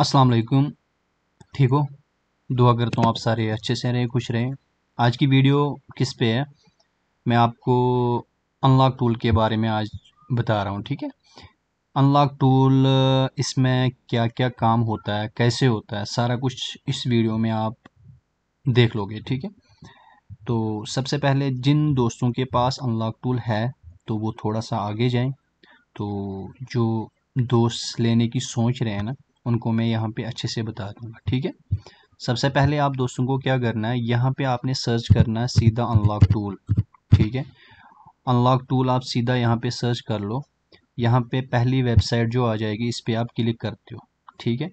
अस्सलाम वालेकुम ठीक हो दुआ करता हूँ आप सारे अच्छे से रहें खुश रहें आज की वीडियो किस पे है मैं आपको अनलॉक टूल के बारे में आज बता रहा हूँ ठीक है अनलॉक टूल इसमें क्या क्या काम होता है कैसे होता है सारा कुछ इस वीडियो में आप देख लोगे ठीक है तो सबसे पहले जिन दोस्तों के पास अनलॉक टूल है तो वो थोड़ा सा आगे जाएं तो जो दोस्त लेने की सोच रहे हैं ना उनको मैं यहाँ पे अच्छे से बता दूँगा ठीक है सबसे पहले आप दोस्तों को क्या करना है यहाँ पे आपने सर्च करना है सीधा अनलॉक टूल ठीक है अनलॉक टूल आप सीधा यहाँ पे सर्च कर लो यहाँ पे पहली वेबसाइट जो आ जाएगी इस पर आप क्लिक करते हो ठीक है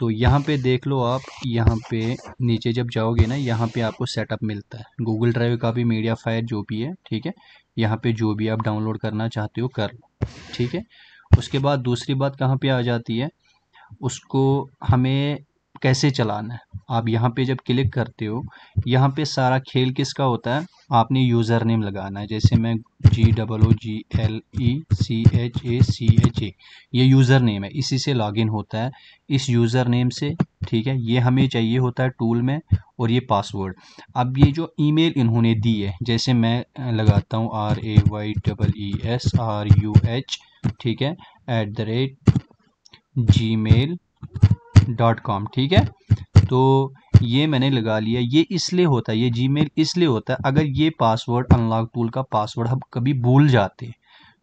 तो यहाँ पे देख लो आप यहाँ पे नीचे जब जाओगे ना यहाँ पे आपको सेटअप मिलता है गूगल ड्राइव का भी मीडिया फायर जो भी है ठीक है यहाँ पे जो भी आप डाउनलोड करना चाहते हो कर लो ठीक है उसके बाद दूसरी बात कहाँ पे आ जाती है उसको हमें कैसे चलाना है आप यहाँ पे जब क्लिक करते हो यहाँ पे सारा खेल किसका होता है आपने यूज़र नेम लगाना है जैसे मैं G double O G L E C H A C H A ये यूज़र नेम है इसी से लॉगिन होता है इस यूज़र नेम से ठीक है ये हमें चाहिए होता है टूल में और ये पासवर्ड अब ये जो ईमेल इन्होंने दी है जैसे मैं लगाता हूँ R A Y double E S R U H ठीक है at the rate Gmail dot com ठीक है तो ये मैंने लगा लिया ये इसलिए होता है ये जी मेल इसलिए होता है अगर ये पासवर्ड अनलॉक टूल का पासवर्ड हम कभी भूल जाते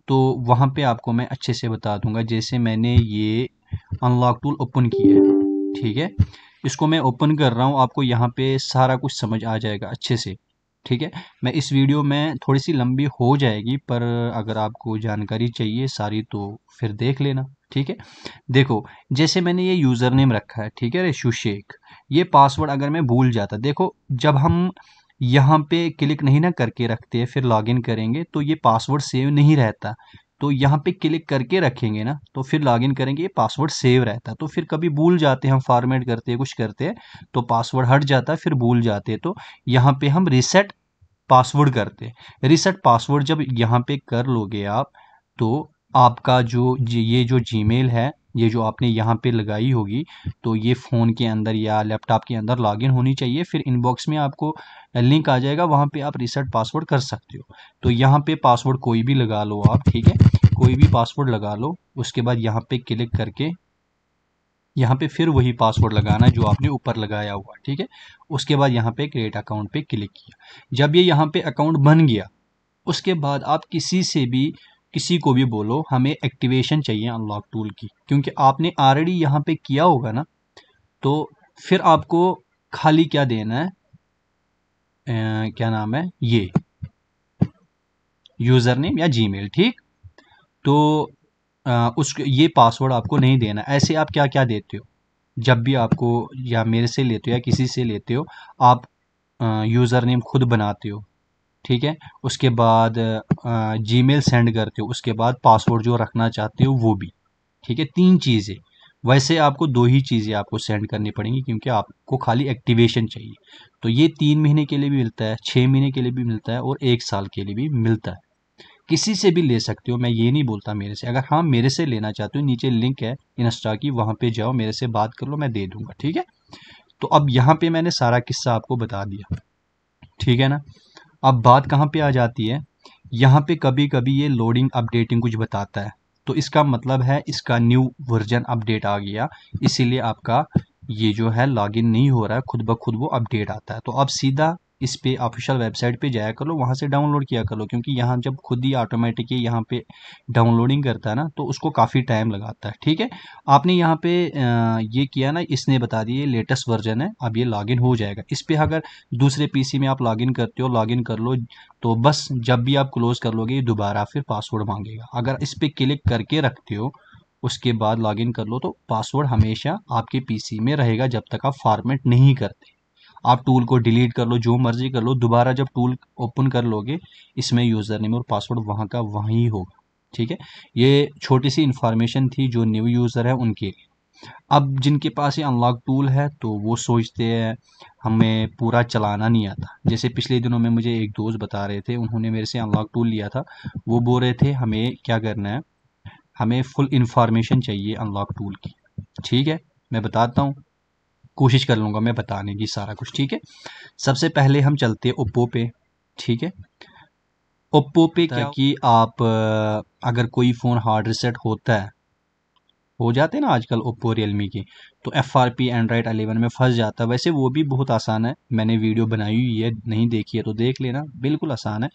तो वहाँ पे आपको मैं अच्छे से बता दूंगा जैसे मैंने ये अनलॉक टूल ओपन किया है ठीक है इसको मैं ओपन कर रहा हूँ आपको यहाँ पे सारा कुछ समझ आ जाएगा अच्छे से ठीक है मैं इस वीडियो में थोड़ी सी लंबी हो जाएगी पर अगर आपको जानकारी चाहिए सारी तो फिर देख लेना ठीक है देखो जैसे मैंने ये यूज़र नेम रखा है ठीक है रेशू शेख ये पासवर्ड अगर मैं भूल जाता देखो जब हम यहाँ पे क्लिक नहीं ना करके रखते फिर लॉगिन करेंगे तो ये पासवर्ड सेव नहीं रहता तो यहाँ पे क्लिक करके रखेंगे ना तो फिर लॉगिन करेंगे ये पासवर्ड सेव रहता तो फिर कभी भूल जाते हैं हम फॉर्मेट करते हैं कुछ करते हैं तो पासवर्ड हट जाता फिर भूल जाते तो यहाँ पे हम रिसेट पासवर्ड करते रिसेट पासवर्ड जब यहाँ पे कर लोगे आप तो आपका जो ये जो जी है ये जो आपने यहाँ पे लगाई होगी तो ये फ़ोन के अंदर या लैपटॉप के अंदर लॉगिन होनी चाहिए फिर इनबॉक्स में आपको लिंक आ जाएगा वहाँ पे आप रिसेट पासवर्ड कर सकते हो तो यहाँ पे पासवर्ड कोई भी लगा लो आप ठीक है कोई भी पासवर्ड लगा लो उसके बाद यहाँ पे क्लिक करके यहाँ पे फिर वही पासवर्ड लगाना है जो आपने ऊपर लगाया हुआ ठीक है उसके बाद यहाँ पे क्रिएट अकाउंट पे क्लिक किया जब ये यहाँ पे अकाउंट बन गया उसके बाद आप किसी से भी किसी को भी बोलो हमें एक्टिवेशन चाहिए अनलॉक टूल की क्योंकि आपने ऑलरेडी यहाँ पे किया होगा ना तो फिर आपको खाली क्या देना है ए, क्या नाम है ये यूज़र नेम या जी ठीक तो उस ये पासवर्ड आपको नहीं देना ऐसे आप क्या क्या देते हो जब भी आपको या मेरे से लेते हो या किसी से लेते हो आप यूज़र नेम खुद बनाते हो ठीक है उसके बाद जी मेल सेंड करते हो उसके बाद पासवर्ड जो रखना चाहते हो वो भी ठीक है तीन चीज़ें वैसे आपको दो ही चीज़ें आपको सेंड करनी पड़ेंगी क्योंकि आपको खाली एक्टिवेशन चाहिए तो ये तीन महीने के लिए भी मिलता है छः महीने के लिए भी मिलता है और एक साल के लिए भी मिलता है किसी से भी ले सकते हो मैं ये नहीं बोलता मेरे से अगर हाँ मेरे से लेना चाहते हो नीचे लिंक है इंस्टा की वहाँ पे जाओ मेरे से बात कर लो मैं दे दूंगा ठीक है तो अब यहाँ पे मैंने सारा किस्सा आपको बता दिया ठीक है ना अब बात कहाँ पे आ जाती है यहाँ पे कभी कभी ये लोडिंग अपडेटिंग कुछ बताता है तो इसका मतलब है इसका न्यू वर्जन अपडेट आ गया इसीलिए आपका ये जो है लॉगिन नहीं हो रहा है खुद ब खुद वो अपडेट आता है तो अब सीधा इस पर ऑफिशियल वेबसाइट पे जाया करो वहाँ से डाउनलोड किया करो क्योंकि यहाँ जब खुद ही ऑटोमेटिक यहाँ पे डाउनलोडिंग करता है ना तो उसको काफ़ी टाइम लगाता है ठीक है आपने यहाँ पे ये किया ना इसने बता दिया लेटेस्ट वर्जन है अब ये लॉगिन हो जाएगा इस पर अगर दूसरे पी में आप लॉगिन करते हो लॉगिन कर लो तो बस जब भी आप क्लोज़ कर लोगे दोबारा फिर पासवर्ड मांगेगा अगर इस पर क्लिक करके रखते हो उसके बाद लॉगिन कर लो तो पासवर्ड हमेशा आपके पीसी में रहेगा जब तक आप फॉर्मेट नहीं करते आप टूल को डिलीट कर लो जो मर्जी कर लो दोबारा जब टूल ओपन कर लोगे इसमें यूज़र नेम और पासवर्ड वहाँ का वहीं होगा ठीक है ये छोटी सी इन्फॉर्मेशन थी जो न्यू यूज़र है उनके लिए अब जिनके पास ये अनलॉक टूल है तो वो सोचते हैं हमें पूरा चलाना नहीं आता जैसे पिछले दिनों में मुझे एक दोस्त बता रहे थे उन्होंने मेरे से अनलॉक टूल लिया था वो बोल रहे थे हमें क्या करना है हमें फुल इंफॉर्मेशन चाहिए अनलॉक टूल की ठीक है मैं बताता हूँ कोशिश कर लूँगा मैं बताने की सारा कुछ ठीक है सबसे पहले हम चलते हैं ओप्पो पे ठीक है ओप्पो पे क्या कि आप अगर कोई फ़ोन हार्ड रिसेट होता है हो जाते हैं ना आजकल ओप्पो रियलमी के तो F R P Android eleven में फंस जाता है वैसे वो भी बहुत आसान है मैंने वीडियो बनाई हुई है नहीं देखी है तो देख लेना बिल्कुल आसान है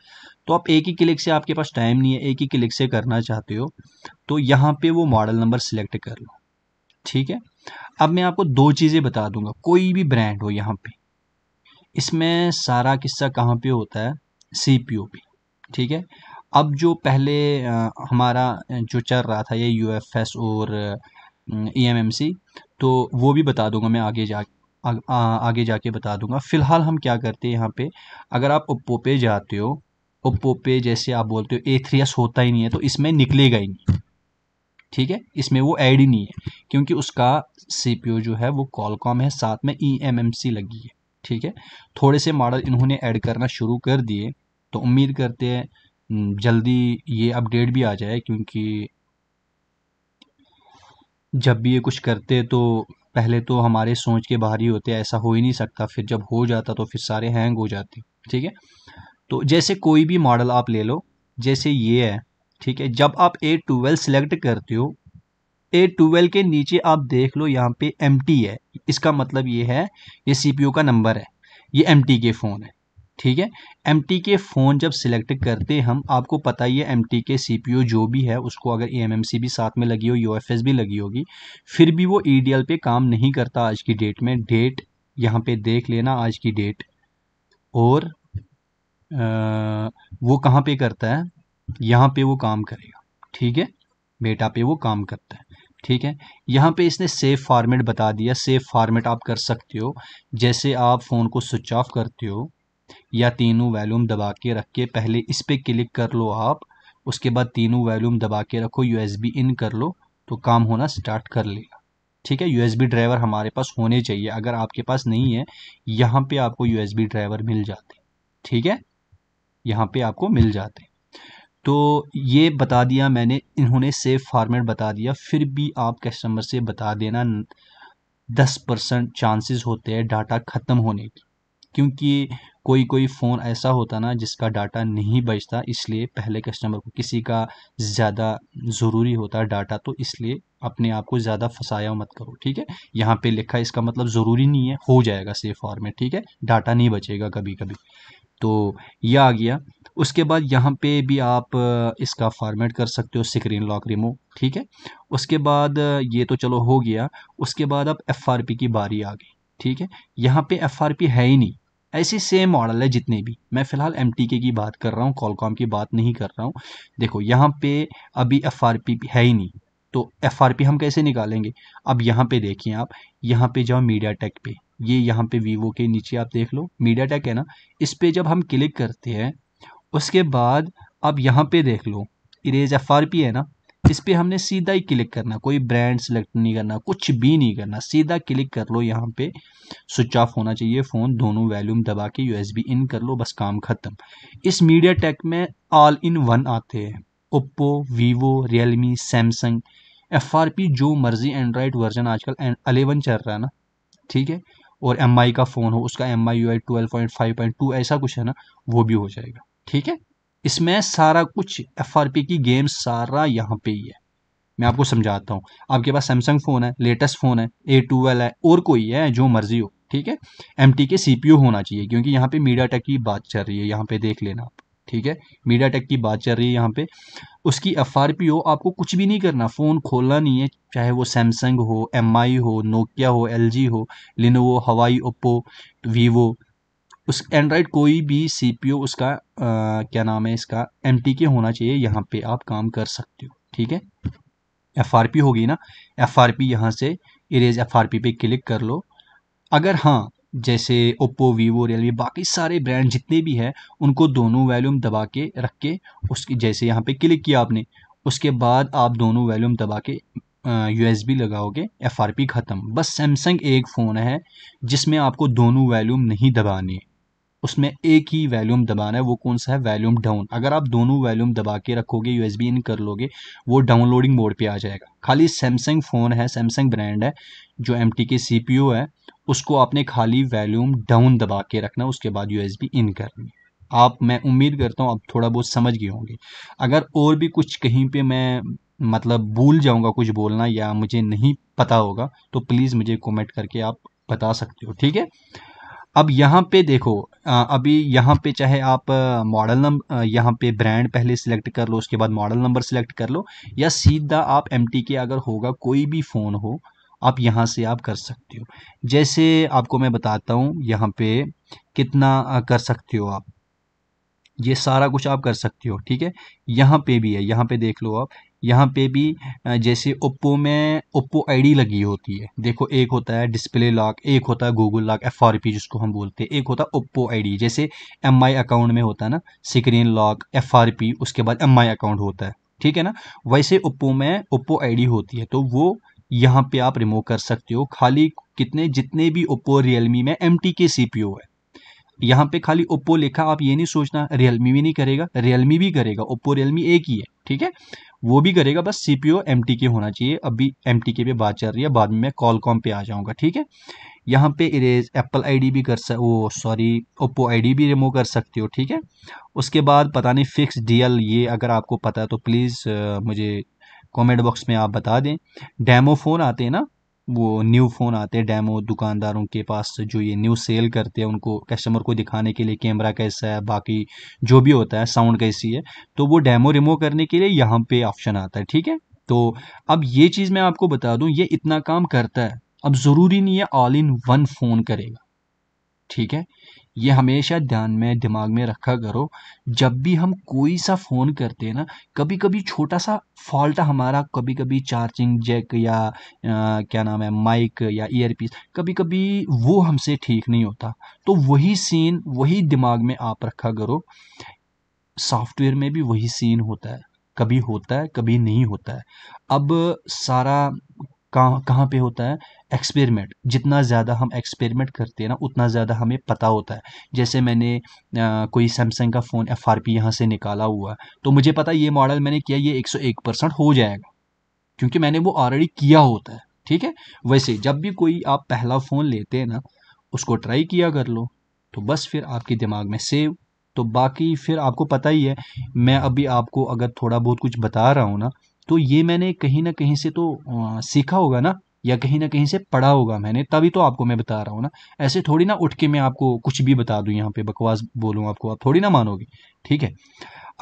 तो आप एक ही क्लिक से आपके पास टाइम नहीं है एक ही क्लिक से करना चाहते हो तो यहाँ पे वो मॉडल नंबर सिलेक्ट कर लो ठीक है अब मैं आपको दो चीज़ें बता दूंगा कोई भी ब्रांड हो यहाँ पे इसमें सारा किस्सा कहाँ पे होता है सी पी ओ पे ठीक है अब जो पहले हमारा जो चल रहा था ये यू एफ एस और ई एम एम सी तो वो भी बता दूंगा मैं आगे जा आ, आ, आगे जाके बता दूंगा फ़िलहाल हम क्या करते हैं यहाँ पे अगर आप ओप्पो पे जाते हो ओप्पो पे जैसे आप बोलते हो ए थ्री एस होता ही नहीं है तो इसमें निकलेगा ही नहीं ठीक है इसमें वो ऐड ही नहीं है क्योंकि उसका सी जो है वो कॉलकॉम है साथ में ई e लगी है ठीक है थोड़े से मॉडल इन्होंने ऐड करना शुरू कर दिए तो उम्मीद करते हैं हम्म, जल्दी ये अपडेट भी आ जाए क्योंकि जब भी ये कुछ करते तो पहले तो हमारे सोच के बाहर ही होते ऐसा हो ही नहीं सकता फिर जब हो जाता तो फिर सारे हैंग हो जाते ठीक है तो जैसे कोई भी मॉडल आप ले लो जैसे ये है ठीक है जब आप ए ट्वेल्व सेलेक्ट करते हो ए ट्वेल्व के नीचे आप देख लो यहाँ पे एम है इसका मतलब ये है ये सी का नंबर है ये एम के फ़ोन है ठीक है एम के फ़ोन जब सिलेक्ट करते हम आपको पता ही है एम के सी जो भी है उसको अगर ए भी साथ में लगी हो यू भी लगी होगी फिर भी वो ई e पे काम नहीं करता आज की डेट में डेट यहाँ पे देख लेना आज की डेट और आ, वो कहाँ पे करता है यहाँ पे वो काम करेगा ठीक है बेटा पे वो काम करता है ठीक है यहाँ पे इसने सेफ़ फॉर्मेट बता दिया सेफ फॉर्मेट आप कर सकते हो जैसे आप फ़ोन को स्विच ऑफ करते हो या तीनों वैल्यूम दबा के रख के पहले इस पर क्लिक कर लो आप उसके बाद तीनों वैल्यूम दबा के रखो यू इन कर लो तो काम होना स्टार्ट कर लेगा ठीक है बी ड्राइवर हमारे पास होने चाहिए अगर आपके पास नहीं है यहाँ पे आपको बी ड्राइवर मिल जाते ठीक है यहाँ पे आपको मिल जाते तो ये बता दिया मैंने इन्होंने सेफ फार्मेट बता दिया फिर भी आप कस्टमर से बता देना दस परसेंट चांसेस होते हैं डाटा ख़त्म होने की क्योंकि कोई कोई फ़ोन ऐसा होता ना जिसका डाटा नहीं बचता इसलिए पहले कस्टमर को किसी का ज़्यादा ज़रूरी होता है डाटा तो इसलिए अपने आप को ज़्यादा फंसाया मत करो ठीक है यहाँ पे लिखा इसका मतलब ज़रूरी नहीं है हो जाएगा सेफ फॉर्मेट ठीक है डाटा नहीं बचेगा कभी कभी तो यह आ गया उसके बाद यहाँ पे भी आप इसका फॉर्मेट कर सकते हो स्क्रीन लॉक रिमूव ठीक है उसके बाद ये तो चलो हो गया उसके बाद अब एफ की बारी आ गई ठीक है यहाँ पे एफ है ही नहीं ऐसे सेम मॉडल है जितने भी मैं फ़िलहाल एम की बात कर रहा हूँ कॉलकॉम की बात नहीं कर रहा हूँ देखो यहाँ पे अभी एफ है ही नहीं तो एफ हम कैसे निकालेंगे अब यहाँ पे देखिए आप यहाँ पे जाओ मीडिया टेक पे ये यहाँ पे वीवो के नीचे आप देख लो मीडिया टेक है ना इस पर जब हम क्लिक करते हैं उसके बाद आप यहाँ पे देख लो इरेज एफ आर पी है ना इस पर हमने सीधा ही क्लिक करना कोई ब्रांड सेलेक्ट नहीं करना कुछ भी नहीं करना सीधा क्लिक कर लो यहाँ पे स्विच ऑफ होना चाहिए फ़ोन दोनों वैल्यूम दबा के बी इन कर लो बस काम ख़त्म इस मीडिया टेक में ऑल इन वन आते हैं Oppo Vivo Realme Samsung F R P जो मर्जी एंड्रॉयड वर्जन आजकल अलेवन चल रहा है ना ठीक है और एम आई का फ़ोन हो उसका M I U I twelve point five point two ऐसा कुछ है ना वो भी हो जाएगा ठीक है इसमें सारा कुछ एफ की गेम सारा यहाँ पे ही है मैं आपको समझाता हूँ आपके पास सैमसंग फ़ोन है लेटेस्ट फ़ोन है ए ट्वेल्व है और कोई है जो मर्जी हो ठीक है M T K C P you होना चाहिए क्योंकि यहाँ पे मीडिया टेक की बात चल रही है यहाँ पे देख लेना आप ठीक है मीडिया टेक की बात चल रही है यहाँ पे उसकी एफ आर पी हो आपको कुछ भी नहीं करना फ़ोन खोलना नहीं है चाहे वो सैमसंग हो एम आई हो नोकिया हो एल जी हो लिनोवो हवाई ओप्पो वीवो उस एंड्राइड कोई भी सीपीयू उसका आ, क्या नाम है इसका एम के होना चाहिए यहाँ पे आप काम कर सकते हो ठीक है एफ आर पी होगी ना एफ आर पी यहाँ से इरेज एफ आर पी पे क्लिक कर लो अगर हाँ जैसे ओप्पो वीवो रियलमी बाकी सारे ब्रांड जितने भी हैं उनको दोनों वैल्यूम दबा के रख के उसकी जैसे यहाँ पे क्लिक किया आपने उसके बाद आप दोनों वैल्यूम दबा के यू एस बी लगाओगे एफ आर पी ख़त्म बस सैमसंग एक फ़ोन है जिसमें आपको दोनों वैल्यूम नहीं दबानी उसमें एक ही वैल्यूम दबाना है वो कौन सा है वैल्यूम डाउन अगर आप दोनों वैल्यूम दबा के रखोगे यू एस बी इन कर लोगे वो डाउनलोडिंग मोड पे आ जाएगा खाली सैमसंग फ़ोन है सैमसंग ब्रांड है जो M T K C P ओ है उसको आपने खाली वैल्यूम डाउन दबा के रखना उसके बाद यू एस बी इन करनी है आप मैं उम्मीद करता हूँ आप थोड़ा बहुत समझ गए होंगे अगर और भी कुछ कहीं पर मैं मतलब भूल जाऊँगा कुछ बोलना या मुझे नहीं पता होगा तो प्लीज़ मुझे कमेंट करके आप बता सकते हो ठीक है अब यहाँ पे देखो अभी यहाँ पे चाहे आप मॉडल नंबर यहाँ पे ब्रांड पहले सिलेक्ट कर लो उसके बाद मॉडल नंबर सिलेक्ट कर लो या सीधा आप एम के अगर होगा कोई भी फ़ोन हो आप यहाँ से आप कर सकते हो जैसे आपको मैं बताता हूँ यहाँ पे कितना कर सकते हो आप ये सारा कुछ आप कर सकते हो ठीक है यहाँ पे भी है यहाँ पे देख लो आप यहाँ पे भी जैसे ओप्पो में ओप्पो आईडी लगी होती है देखो एक होता है डिस्प्ले लॉक एक होता है Google lock F R P जिसको हम बोलते हैं एक होता है ओप्पो आईडी जैसे एम आई अकाउंट में होता है ना screen lock F R P उसके बाद एम आई अकाउंट होता है ठीक है ना वैसे ओप्पो में ओप्पो आई होती है तो वो यहाँ पे आप रिमूव कर सकते हो खाली कितने जितने भी ओप्पो रियलमी में M T K C P ओ है यहाँ पे खाली ओप्पो लिखा आप ये नहीं सोचना रियलमी भी नहीं करेगा रियलमी भी करेगा ओप्पो रियलमी एक ही है ठीक है वो भी करेगा बस C P O M T K होना चाहिए अभी एम टी के पे बात चल रही है बाद में मैं कॉल कॉम पे आ जाऊँगा ठीक है यहाँ पे इरेज एप्पल आईडी भी कर सक वो सॉरी ओप्पो आईडी भी रिमूव कर सकते हो ठीक है उसके बाद पता नहीं फिक्स डीएल ये अगर आपको पता है तो प्लीज़ मुझे कमेंट बॉक्स में आप बता दें डेमो फ़ोन आते हैं ना वो न्यू फ़ोन आते हैं डैमो दुकानदारों के पास जो ये न्यू सेल करते हैं उनको कस्टमर को दिखाने के लिए कैमरा कैसा है बाकी जो भी होता है साउंड कैसी है तो वो डैमो रिमूव करने के लिए यहाँ पे ऑप्शन आता है ठीक है तो अब ये चीज़ मैं आपको बता दूँ ये इतना काम करता है अब ज़रूरी नहीं है ऑल इन वन फ़ोन करेगा ठीक है ये हमेशा ध्यान में दिमाग में रखा करो जब भी हम कोई सा फ़ोन करते हैं ना कभी कभी छोटा सा फॉल्ट हमारा कभी कभी चार्जिंग जैक या आ, क्या नाम है माइक या ईयरपीस कभी कभी वो हमसे ठीक नहीं होता तो वही सीन वही दिमाग में आप रखा करो सॉफ्टवेयर में भी वही सीन होता है कभी होता है कभी नहीं होता है अब सारा कहाँ कहाँ पे होता है एक्सपेरिमेंट जितना ज़्यादा हम एक्सपेरिमेंट करते हैं ना उतना ज़्यादा हमें पता होता है जैसे मैंने आ, कोई सैमसंग का फ़ोन एफ आर पी यहाँ से निकाला हुआ है तो मुझे पता ये मॉडल मैंने किया ये एक सौ एक परसेंट हो जाएगा क्योंकि मैंने वो ऑलरेडी किया होता है ठीक है वैसे जब भी कोई आप पहला फ़ोन लेते हैं ना उसको ट्राई किया कर लो तो बस फिर आपके दिमाग में सेव तो बाकी फिर आपको पता ही है मैं अभी आपको अगर थोड़ा बहुत कुछ बता रहा हूँ ना तो ये मैंने कहीं ना कहीं से तो आ, सीखा होगा ना या कहीं ना कहीं से पढ़ा होगा मैंने तभी तो आपको मैं बता रहा हूँ ना ऐसे थोड़ी ना उठ के मैं आपको कुछ भी बता दूँ यहाँ पे बकवास बोलूँ आपको आप थोड़ी ना मानोगे ठीक है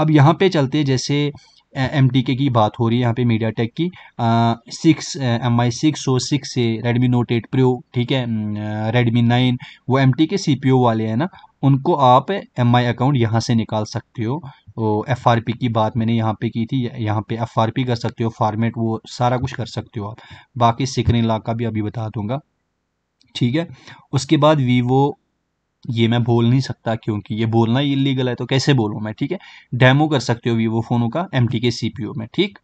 अब यहाँ पे चलते हैं जैसे एम टी के की बात हो रही है यहाँ पे मीडिया टेक की six M I six O six से रेडमी नोट एट प्रो ठीक है रेडमी नाइन वो M T K C P ओ वाले हैं ना उनको आप एम आई अकाउंट यहाँ से निकाल सकते हो एफ आर पी की बात मैंने यहाँ पे की थी यहाँ पे एफ आर पी कर सकते हो फार्मेट वो सारा कुछ कर सकते हो आप बाकी सिकरिन लाख का भी अभी बता दूंगा ठीक है उसके बाद वीवो ये मैं बोल नहीं सकता क्योंकि ये बोलना इलीगल है तो कैसे बोलूँ मैं ठीक है डेमो कर सकते हो वीवो फ़ोनों का M T K C P ओ में ठीक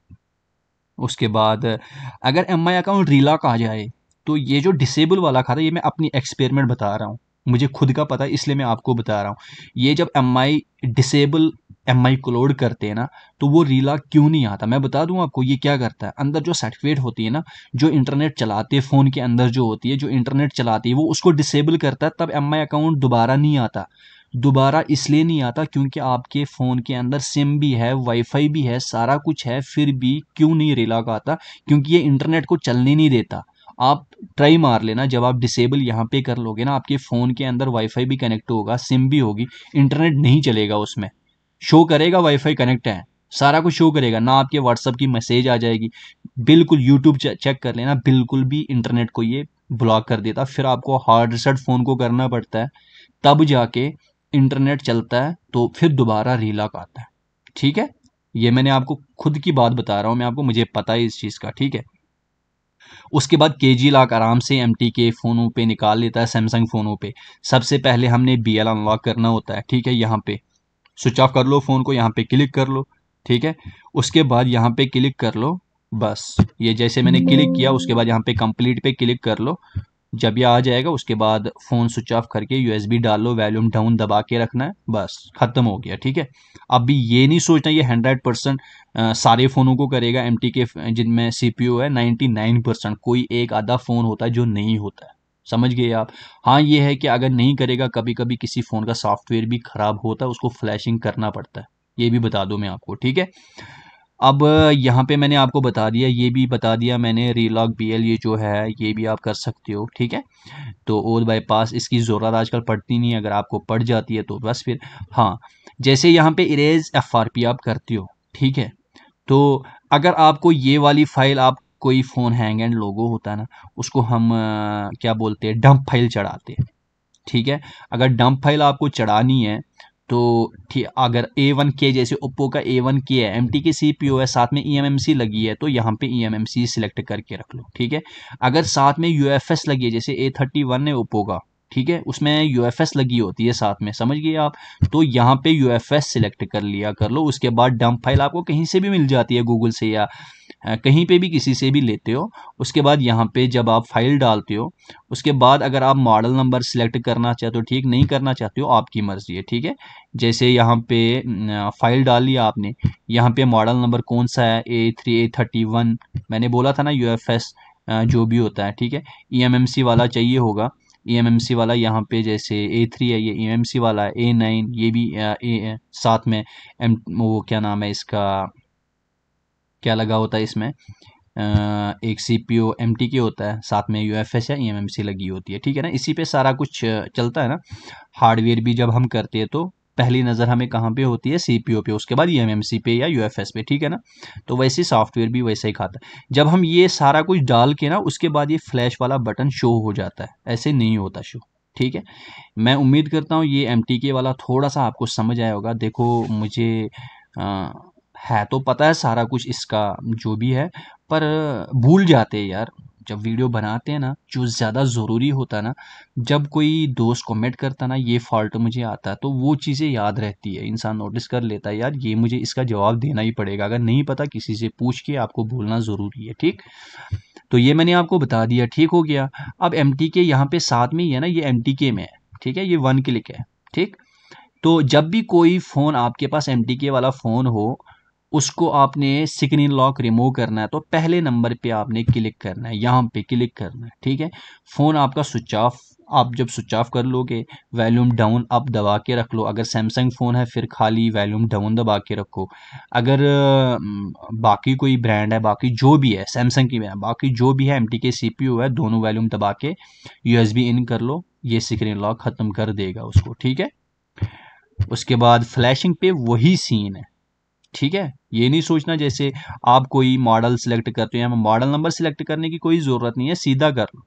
उसके बाद अगर एम आई अकाउंट रीला का आ जाए तो ये जो डिसेबल वाला खाता ये मैं अपनी एक्सपेरिमेंट बता रहा हूँ मुझे खुद का पता है इसलिए मैं आपको बता रहा हूँ ये जब M I disable M I cloud करते हैं ना तो वो रीला क्यों नहीं आता मैं बता दूं आपको ये क्या करता है अंदर जो सर्टिफिकेट होती है ना जो इंटरनेट चलाते हैं फ़ोन के अंदर जो होती है जो इंटरनेट चलाती है वो उसको डिसेबल करता है तब एम आई अकाउंट दोबारा नहीं आता दोबारा इसलिए नहीं आता क्योंकि आपके फ़ोन के अंदर सिम भी है वाईफाई भी है सारा कुछ है फिर भी क्यों नहीं रीला का आता क्योंकि ये इंटरनेट को चलने नहीं देता आप ट्राई मार लेना जब आप डिसेबल यहाँ पे कर लोगे ना आपके फ़ोन के अंदर वाईफाई भी कनेक्ट होगा सिम भी होगी इंटरनेट नहीं चलेगा उसमें शो करेगा वाईफाई कनेक्ट है सारा कुछ शो करेगा ना आपके व्हाट्सअप की मैसेज आ जाएगी बिल्कुल यूट्यूब चेक कर लेना बिल्कुल भी इंटरनेट को ये ब्लॉक कर देता फिर आपको हार्ड रिसेट फ़ोन को करना पड़ता है तब जाके इंटरनेट चलता है तो फिर दोबारा रीलॉक आता है ठीक है ये मैंने आपको खुद की बात बता रहा हूँ मैं आपको मुझे पता है इस चीज़ का ठीक है उसके बाद के जी लॉक आराम से एम टी के फ़ोनों पे निकाल लेता है सैमसंग फ़ोनों पे सबसे पहले हमने बी एल अनलॉक करना होता है ठीक है यहाँ पे स्विच ऑफ कर लो फ़ोन को यहाँ पे क्लिक कर लो ठीक है उसके बाद यहाँ पे क्लिक कर लो बस ये जैसे मैंने क्लिक किया उसके बाद यहाँ पे कंप्लीट पे क्लिक कर लो जब ये आ जाएगा उसके बाद फ़ोन स्विच ऑफ करके यूएसबी डाल लो वैल्यूम डाउन दबा के रखना है बस ख़त्म हो गया ठीक है अब भी ये नहीं सोचना ये हंड्रेड परसेंट सारे फ़ोनों को करेगा एम के जिनमें सी है नाइन्टी नाइन परसेंट कोई एक आधा फ़ोन होता है जो नहीं होता है समझ गए आप हाँ ये है कि अगर नहीं करेगा कभी कभी किसी फ़ोन का सॉफ्टवेयर भी ख़राब होता है उसको फ्लैशिंग करना पड़ता है ये भी बता दो मैं आपको ठीक है अब यहाँ पे मैंने आपको बता दिया ये भी बता दिया मैंने रीलॉक बी एल ये जो है ये भी आप कर सकते हो ठीक है तो और बाईपास इसकी ज़रूरत आजकल पड़ती नहीं है अगर आपको पड़ जाती है तो बस फिर हाँ जैसे यहाँ पे इरेज एफ आर पी आप करते हो ठीक है तो अगर आपको ये वाली फ़ाइल आप कोई फ़ोन हैंग एंड लोगो होता है ना उसको हम क्या बोलते हैं डंप फाइल चढ़ाते हैं ठीक है अगर डंप फाइल आपको चढ़ानी है तो ठीक अगर ए वन के जैसे ओप्पो का ए वन के है एम टी की सी पी ओ है साथ में ई एम एम सी लगी है तो यहाँ पे E M M C select करके रख लो ठीक है अगर साथ में यू एफ एस लगी है जैसे ए थर्टी वन है ओप्पो का ठीक है उसमें यू लगी होती है साथ में समझ गए आप तो यहाँ पे यू सिलेक्ट कर लिया कर लो उसके बाद डंप फाइल आपको कहीं से भी मिल जाती है गूगल से या कहीं पे भी किसी से भी लेते हो उसके बाद यहाँ पे जब आप फाइल डालते हो उसके बाद अगर आप मॉडल नंबर सिलेक्ट करना चाहते हो तो ठीक नहीं करना चाहते हो आपकी मर्ज़ी है ठीक है जैसे यहाँ पे फाइल डाल लिया आपने यहाँ पे मॉडल नंबर कौन सा है A three A thirty one मैंने बोला था ना यू जो भी होता है ठीक है ई e वाला चाहिए होगा ई वाला यहाँ पे जैसे ए थ्री है ये ई वाला ए नाइन ये भी ए साथ में एम वो क्या नाम है इसका क्या लगा होता है इसमें एक C P O M T K होता है साथ में यू एफ एस या ई एम एम सी लगी होती है ठीक है ना इसी पे सारा कुछ चलता है ना हार्डवेयर भी जब हम करते हैं तो पहली नज़र हमें कहाँ पे होती है सी पे उसके बाद ईएमएमसी e पे या एस पे ठीक है ना तो वैसे सॉफ्टवेयर भी वैसे ही खाता है जब हम ये सारा कुछ डाल के ना उसके बाद ये फ्लैश वाला बटन शो हो जाता है ऐसे नहीं होता शो ठीक है मैं उम्मीद करता हूँ ये एम वाला थोड़ा सा आपको समझ आया होगा देखो मुझे आ, है तो पता है सारा कुछ इसका जो भी है पर भूल जाते यार जब वीडियो बनाते हैं ना जो ज़्यादा ज़रूरी होता है ना जब कोई दोस्त कमेंट करता ना ये फॉल्ट मुझे आता है तो वो चीज़ें याद रहती है इंसान नोटिस कर लेता है यार ये मुझे इसका जवाब देना ही पड़ेगा अगर नहीं पता किसी से पूछ के आपको बोलना ज़रूरी है ठीक तो ये मैंने आपको बता दिया ठीक हो गया अब एम टी के यहाँ पर साथ में ही है ना ये एम टी के में है ठीक है ये वन क्लिक है ठीक तो जब भी कोई फ़ोन आपके पास एम टी के वाला फ़ोन हो उसको आपने स्क्रीन लॉक रिमूव करना है तो पहले नंबर पे आपने क्लिक करना है यहाँ पे क्लिक करना है ठीक है फ़ोन आपका स्विच ऑफ आप जब स्विच ऑफ कर लोगे वैल्यूम डाउन आप दबा के रख लो अगर सैमसंग फ़ोन है फिर खाली वैल्यूम डाउन दबा के रखो अगर बाकी कोई ब्रांड है बाकी जो भी है सैमसंग की बाकी जो भी है M T K C P U है दोनों वैल्यूम दबा के यू एस बी इन कर लो ये स्क्रीन लॉक ख़त्म कर देगा उसको ठीक है उसके बाद फ्लैशिंग पे वही सीन है ठीक है ये नहीं सोचना जैसे आप कोई मॉडल सेलेक्ट करते हैं मॉडल नंबर सेलेक्ट करने की कोई ज़रूरत नहीं है सीधा कर लो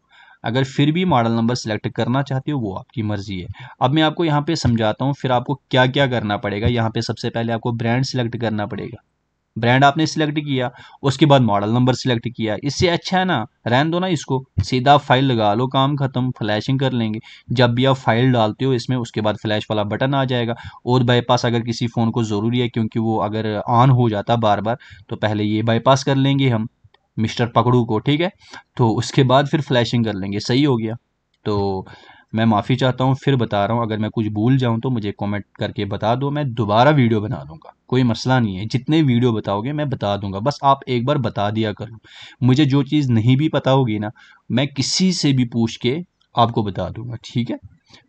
अगर फिर भी मॉडल नंबर सेलेक्ट करना चाहते हो वो आपकी मर्ज़ी है अब मैं आपको यहाँ पे समझाता हूँ फिर आपको क्या क्या करना पड़ेगा यहाँ पे सबसे पहले आपको ब्रांड सेलेक्ट करना पड़ेगा ब्रांड आपने सिलेक्ट किया उसके बाद मॉडल नंबर सिलेक्ट किया इससे अच्छा है ना रहन दो ना इसको सीधा फाइल लगा लो काम खत्म फ्लैशिंग कर लेंगे जब भी आप फाइल डालते हो इसमें उसके बाद फ्लैश वाला बटन आ जाएगा और बाईपास अगर किसी फ़ोन को ज़रूरी है क्योंकि वो अगर ऑन हो जाता बार बार तो पहले ये बाईपास कर लेंगे हम मिस्टर पकड़ू को ठीक है तो उसके बाद फिर फ्लैशिंग कर लेंगे सही हो गया तो मैं माफ़ी चाहता हूँ फिर बता रहा हूँ अगर मैं कुछ भूल जाऊँ तो मुझे कॉमेंट करके बता दो मैं दोबारा वीडियो बना दूँगा कोई मसला नहीं है जितने वीडियो बताओगे मैं बता दूंगा बस आप एक बार बता दिया करो मुझे जो चीज़ नहीं भी पता होगी ना मैं किसी से भी पूछ के आपको बता दूंगा ठीक है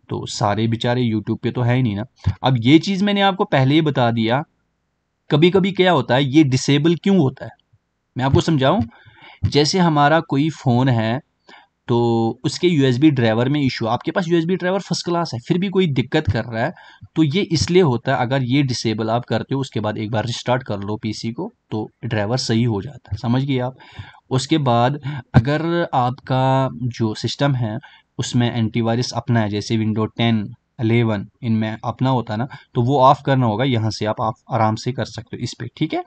तो सारे बेचारे यूट्यूब पे तो है ही नहीं ना अब ये चीज़ मैंने आपको पहले ही बता दिया कभी कभी क्या होता है ये डिसेबल क्यों होता है मैं आपको समझाऊँ जैसे हमारा कोई फ़ोन है तो उसके यूएसबी ड्राइवर में इशू आपके पास यूएसबी ड्राइवर फर्स्ट क्लास है फिर भी कोई दिक्कत कर रहा है तो ये इसलिए होता है अगर ये डिसेबल आप करते हो उसके बाद एक बार रिस्टार्ट कर लो पीसी को तो ड्राइवर सही हो जाता है समझ गए आप उसके बाद अगर आपका जो सिस्टम है उसमें एंटीवायरस अपना है जैसे विंडो टेन अलेवन इनमें अपना होता ना तो वो ऑफ़ करना होगा यहाँ से आप आप आराम से कर सकते हो इस पर ठीक है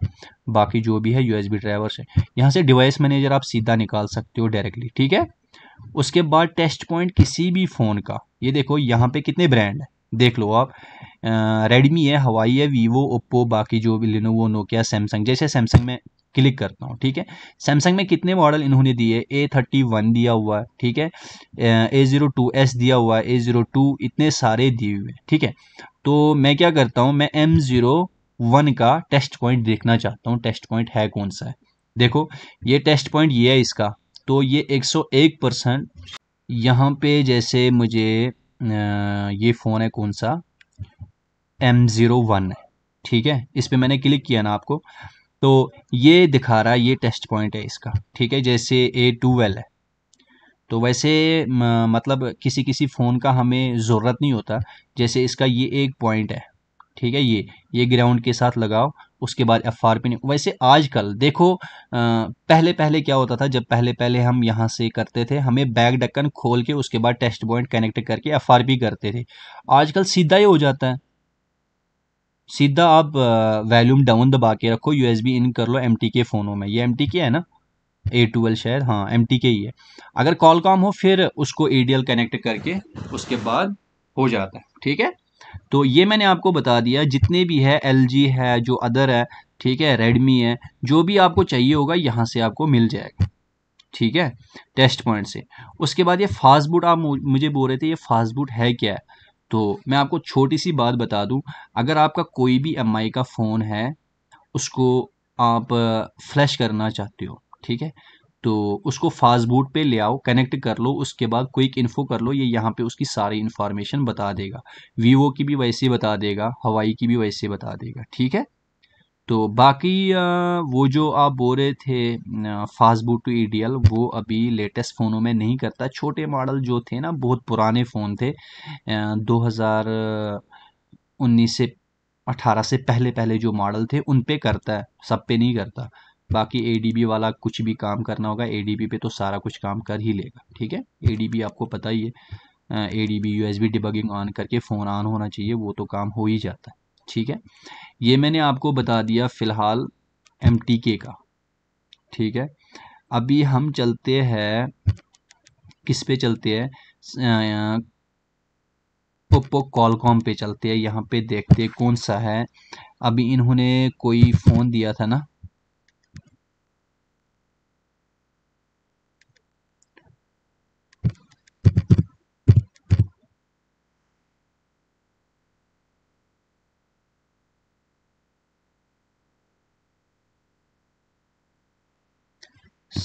बाकी जो भी है यूएसबी ड्राइवर से यहाँ से डिवाइस मैनेजर आप सीधा निकाल सकते हो डायरेक्टली ठीक है उसके बाद टेस्ट पॉइंट किसी भी फ़ोन का ये देखो यहाँ पे कितने ब्रांड है देख लो आप रेडमी है हवाई है वीवो ओप्पो बाकी जो भी लिनोवो नोकिया सैमसंग जैसे सैमसंग में क्लिक करता हूँ ठीक है सैमसंग में कितने मॉडल इन्होंने दिए ए थर्टी वन दिया हुआ है ठीक है ए ज़ीरो टू एस दिया हुआ है ए ज़ीरो टू इतने सारे दिए हुए हैं ठीक है तो मैं क्या करता हूँ मैं एम ज़ीरो वन का टेस्ट पॉइंट देखना चाहता हूँ टेस्ट पॉइंट है कौन सा है देखो ये टेस्ट पॉइंट ये है इसका तो ये 101 परसेंट यहाँ पे जैसे मुझे ये फ़ोन है कौन सा एम ज़ीरो वन है ठीक है इस पर मैंने क्लिक किया ना आपको तो ये दिखा रहा है ये टेस्ट पॉइंट है इसका ठीक है जैसे ए वेल है तो वैसे मतलब किसी किसी फ़ोन का हमें ज़रूरत नहीं होता जैसे इसका ये एक पॉइंट है ठीक है ये ये ग्राउंड के साथ लगाओ उसके बाद एफ आर पी वैसे आजकल देखो आ, पहले पहले क्या होता था जब पहले पहले हम यहाँ से करते थे हमें बैग डक्कन खोल के उसके बाद टेस्ट पॉइंट कनेक्ट करके एफ आर पी करते थे आजकल सीधा ही हो जाता है सीधा आप वैल्यूम डाउन दबा के रखो यू एस बी इन कर लो एम टी के फ़ोनों में ये एम टी के है ना ए टूवेल्व शायद हाँ एम टी के ही है अगर कॉल कॉम हो फिर उसको ए डी एल कनेक्ट करके उसके बाद हो जाता है ठीक है तो ये मैंने आपको बता दिया जितने भी है एल है जो अदर है ठीक है रेडमी है जो भी आपको चाहिए होगा यहाँ से आपको मिल जाएगा ठीक है टेस्ट पॉइंट से उसके बाद ये फास्ट बूट आप मुझे बोल रहे थे ये फास्ट बूट है क्या तो मैं आपको छोटी सी बात बता दूं अगर आपका कोई भी एम का फ़ोन है उसको आप फ्लैश करना चाहते हो ठीक है तो उसको फास्ट बूट पे ले आओ कनेक्ट कर लो उसके बाद क्विक इन्फो कर लो ये यहाँ पे उसकी सारी इन्फॉर्मेशन बता देगा वीवो की भी वैसे बता देगा हवाई की भी वैसे बता देगा ठीक है तो बाकी वो जो आप बोल रहे थे फास्ट बूट टू ई वो अभी लेटेस्ट फ़ोनों में नहीं करता छोटे मॉडल जो थे ना बहुत पुराने फ़ोन थे दो हज़ार उन्नीस से अठारह से पहले पहले जो मॉडल थे उन पे करता है सब पे नहीं करता बाकी ए वाला कुछ भी काम करना होगा ए पे तो सारा कुछ काम कर ही लेगा ठीक है ए आपको पता ही है A D B U S B debugging on करके फ़ोन ऑन होना चाहिए वो तो काम हो ही जाता है ठीक है ये मैंने आपको बता दिया फ़िलहाल एम टी के का ठीक है अभी हम चलते हैं किस पे चलते हैं ओप्पो कॉलकॉम पे चलते हैं यहाँ पे देखते हैं कौन सा है अभी इन्होंने कोई फ़ोन दिया था ना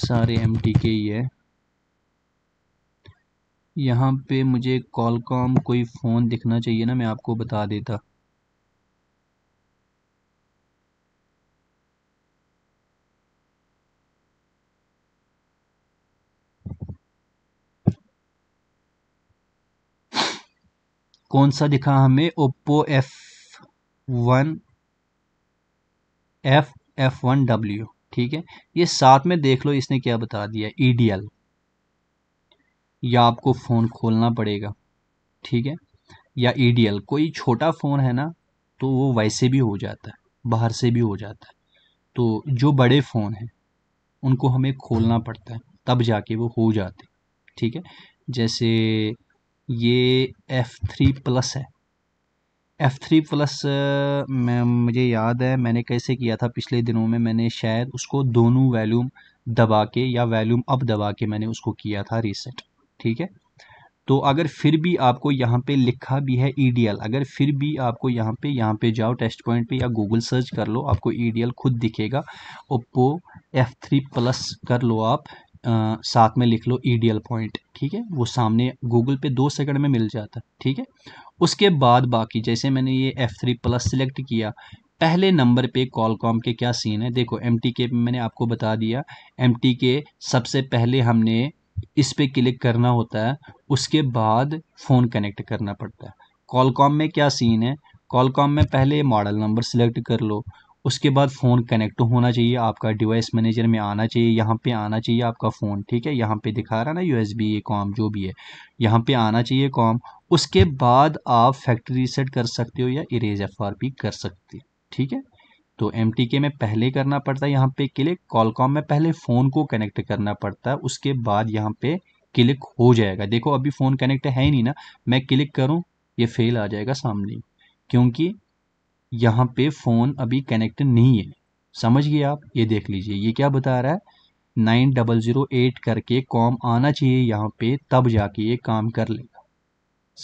सारे एम के ही है यहाँ पे मुझे कॉलकॉम कोई फ़ोन दिखना चाहिए ना मैं आपको बता देता कौन सा दिखा हमें Oppo F one F F one W ठीक है ये साथ में देख लो इसने क्या बता दिया एल e या आपको फ़ोन खोलना पड़ेगा ठीक है या एल e कोई छोटा फ़ोन है ना तो वो वैसे भी हो जाता है बाहर से भी हो जाता है तो जो बड़े फ़ोन हैं उनको हमें खोलना पड़ता है तब जाके वो हो जाते ठीक है जैसे ये एफ़ थ्री प्लस है एफ़ थ्री प्लस मैं मुझे याद है मैंने कैसे किया था पिछले दिनों में मैंने शायद उसको दोनों वैल्यूम दबा के या वैल्यूम अप दबा के मैंने उसको किया था रीसेट ठीक है तो अगर फिर भी आपको यहाँ पे लिखा भी है ई e अगर फिर भी आपको यहाँ पे यहाँ पे जाओ टेस्ट पॉइंट पे या गूगल सर्च कर लो आपको ई e खुद दिखेगा ओप्पो एफ थ्री प्लस कर लो आप आ, साथ में लिख लो एल e पॉइंट ठीक है वो सामने गूगल पे दो सेकंड में मिल जाता है ठीक है उसके बाद बाकी जैसे मैंने ये एफ थ्री प्लस सिलेक्ट किया पहले नंबर पे कॉलकॉम के क्या सीन है देखो एम टी के मैंने आपको बता दिया एम टी के सबसे पहले हमने इस पर क्लिक करना होता है उसके बाद फ़ोन कनेक्ट करना पड़ता है कॉलकॉम में क्या सीन है कॉलकॉम में पहले मॉडल नंबर सिलेक्ट कर लो उसके बाद फ़ोन कनेक्ट होना चाहिए आपका डिवाइस मैनेजर में आना चाहिए यहाँ पे आना चाहिए आपका फ़ोन ठीक है यहाँ पे दिखा रहा ना यू एस बी ये कॉम जो भी है यहाँ पे आना चाहिए कॉम उसके बाद आप फैक्ट्री रिसेट कर सकते हो या इरेज एफ आर पी कर सकते हो ठीक है तो एम टी के में पहले करना पड़ता है यहाँ पे क्लिक कॉलकॉम में पहले फ़ोन को कनेक्ट करना पड़ता है उसके बाद यहाँ पे क्लिक हो जाएगा देखो अभी फ़ोन कनेक्ट है ही नहीं ना मैं क्लिक करूँ ये फेल आ जाएगा सामने क्योंकि यहाँ पे फ़ोन अभी कनेक्ट नहीं है समझिए आप ये देख लीजिए ये क्या बता रहा है नाइन डबल ज़ीरो एट करके कॉम आना चाहिए यहाँ पे तब जाके ये काम कर लेगा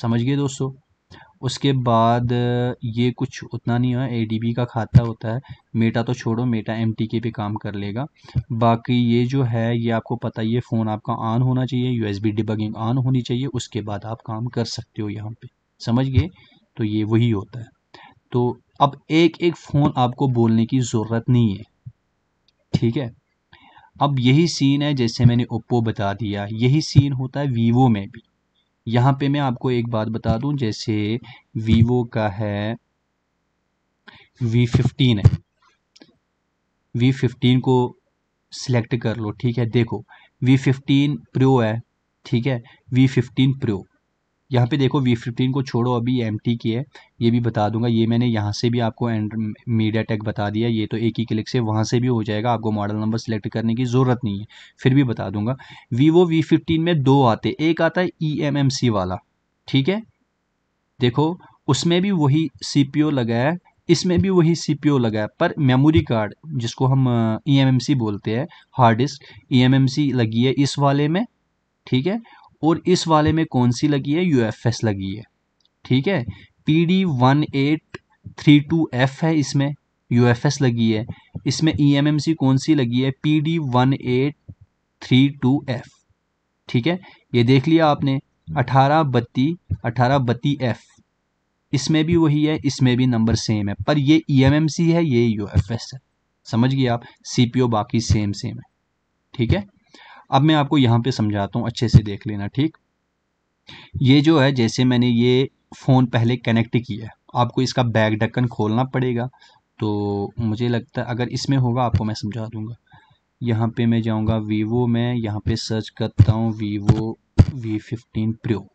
समझ गए दोस्तों उसके बाद ये कुछ उतना नहीं है ए का खाता होता है मेटा तो छोड़ो मेटा एम के पे काम कर लेगा बाकी ये जो है ये आपको पता ही है फ़ोन आपका ऑन होना चाहिए यू एस डिबगिंग ऑन होनी चाहिए उसके बाद आप काम कर सकते हो यहाँ पे समझ गए तो ये वही होता है तो अब एक एक फ़ोन आपको बोलने की ज़रूरत नहीं है ठीक है अब यही सीन है जैसे मैंने ओप्पो बता दिया यही सीन होता है वीवो में भी यहाँ पे मैं आपको एक बात बता दूं जैसे वीवो का है वी फिफ्टीन है वी फिफ्टीन को सिलेक्ट कर लो ठीक है देखो वी फिफ्टीन प्रो है ठीक है वी फिफ्टीन प्रो यहाँ पे देखो वी फिफ्टीन को छोड़ो अभी एम टी की है ये भी बता दूंगा ये मैंने यहाँ से भी आपको मीडिया टेक बता दिया ये तो एक ही क्लिक से वहाँ से भी हो जाएगा आपको मॉडल नंबर सेलेक्ट करने की ज़रूरत नहीं है फिर भी बता दूंगा वीवो वी फिफ्टीन में दो आते एक आता है ई एम एम सी वाला ठीक है देखो उसमें भी वही सी पी ओ लगा है इसमें भी वही सी पी ओ लगा है पर मेमोरी कार्ड जिसको हम ई एम एम सी बोलते हैं hard disk E M M C लगी है इस वाले में ठीक है और इस वाले में कौन सी लगी है यू लगी है ठीक है P D one eight three two F है इसमें यू लगी है इसमें ई एम एम सी कौन सी लगी है P D one eight three two F ठीक है ये देख लिया आपने अठारह बत्ती अठारह बत्ती एफ इसमें भी वही है इसमें भी नंबर सेम है पर ये ई एम एम सी है ये यू एफ एस है समझ गए आप सी पी ओ बाकी सेम सेम है ठीक है अब मैं आपको यहाँ पे समझाता हूँ अच्छे से देख लेना ठीक ये जो है जैसे मैंने ये फ़ोन पहले कनेक्ट किया है आपको इसका बैक ढक्कन खोलना पड़ेगा तो मुझे लगता है अगर इसमें होगा आपको मैं समझा दूँगा यहाँ पे मैं जाऊँगा वीवो में यहाँ पे सर्च करता हूँ वीवो वी फिफ्टीन प्रो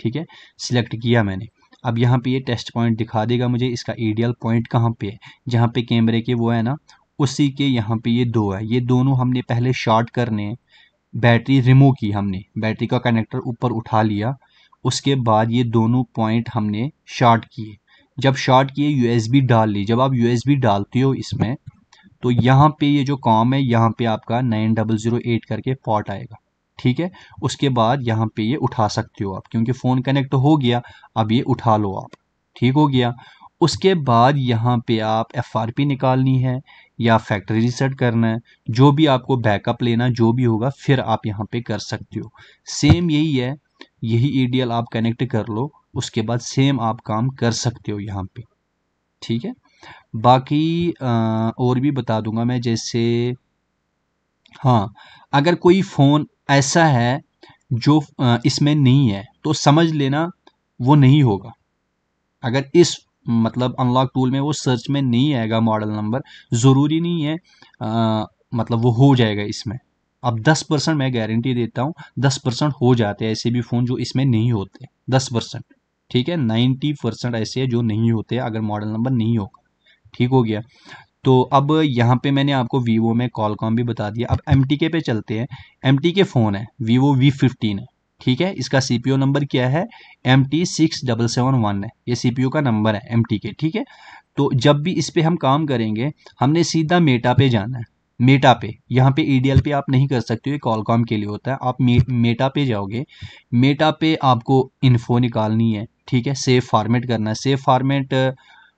ठीक है सिलेक्ट किया मैंने अब यहाँ पे ये टेस्ट पॉइंट दिखा देगा मुझे इसका आइडियल पॉइंट कहाँ पे है जहाँ पे कैमरे के वो है ना उसी के यहाँ पे ये दो है ये दोनों हमने पहले शॉर्ट करने हैं बैटरी रिमूव की हमने बैटरी का कनेक्टर ऊपर उठा लिया उसके बाद ये दोनों पॉइंट हमने शार्ट किए जब शार्ट किए यूएसबी डाल ली जब आप यूएसबी डालते हो इसमें तो यहाँ पे ये जो कॉम है यहाँ पे आपका नाइन डबल ज़ीरो एट करके पॉट आएगा ठीक है उसके बाद यहाँ पे ये उठा सकते हो आप क्योंकि फ़ोन कनेक्ट हो गया अब ये उठा लो आप ठीक हो गया उसके बाद यहाँ पे आप एफआरपी निकालनी है या फैक्ट्री रिसेट करना है जो भी आपको बैकअप लेना जो भी होगा फिर आप यहाँ पे कर सकते हो सेम यही है यही ईडीएल e आप कनेक्ट कर लो उसके बाद सेम आप काम कर सकते हो यहाँ पे ठीक है बाकी आ, और भी बता दूंगा मैं जैसे हाँ अगर कोई फ़ोन ऐसा है जो इसमें नहीं है तो समझ लेना वो नहीं होगा अगर इस मतलब अनलॉक टूल में वो सर्च में नहीं आएगा मॉडल नंबर ज़रूरी नहीं है आ, मतलब वो हो जाएगा इसमें अब 10 परसेंट मैं गारंटी देता हूँ 10 परसेंट हो जाते हैं ऐसे भी फ़ोन जो इसमें नहीं होते 10 परसेंट ठीक है 90 परसेंट ऐसे है जो नहीं होते अगर मॉडल नंबर नहीं होगा ठीक हो गया तो अब यहाँ पे मैंने आपको वीवो में कॉलकॉम भी बता दिया अब एम पे चलते हैं एम के फ़ोन है वीवो वी फिफ्टीन है ठीक है इसका सीपीयू नंबर क्या है M T six double seven one है ये सीपीयू का नंबर है एम टी के ठीक है तो जब भी इस पर हम काम करेंगे हमने सीधा मेटा पे जाना है मेटा पे यहाँ पे ईडीएल e पे आप नहीं कर सकते हो ये कॉलकॉम के लिए होता है आप मे, मेटा पे जाओगे मेटा पे आपको इन्फो निकालनी है ठीक है सेव फॉर्मेट करना है सेव फॉर्मेट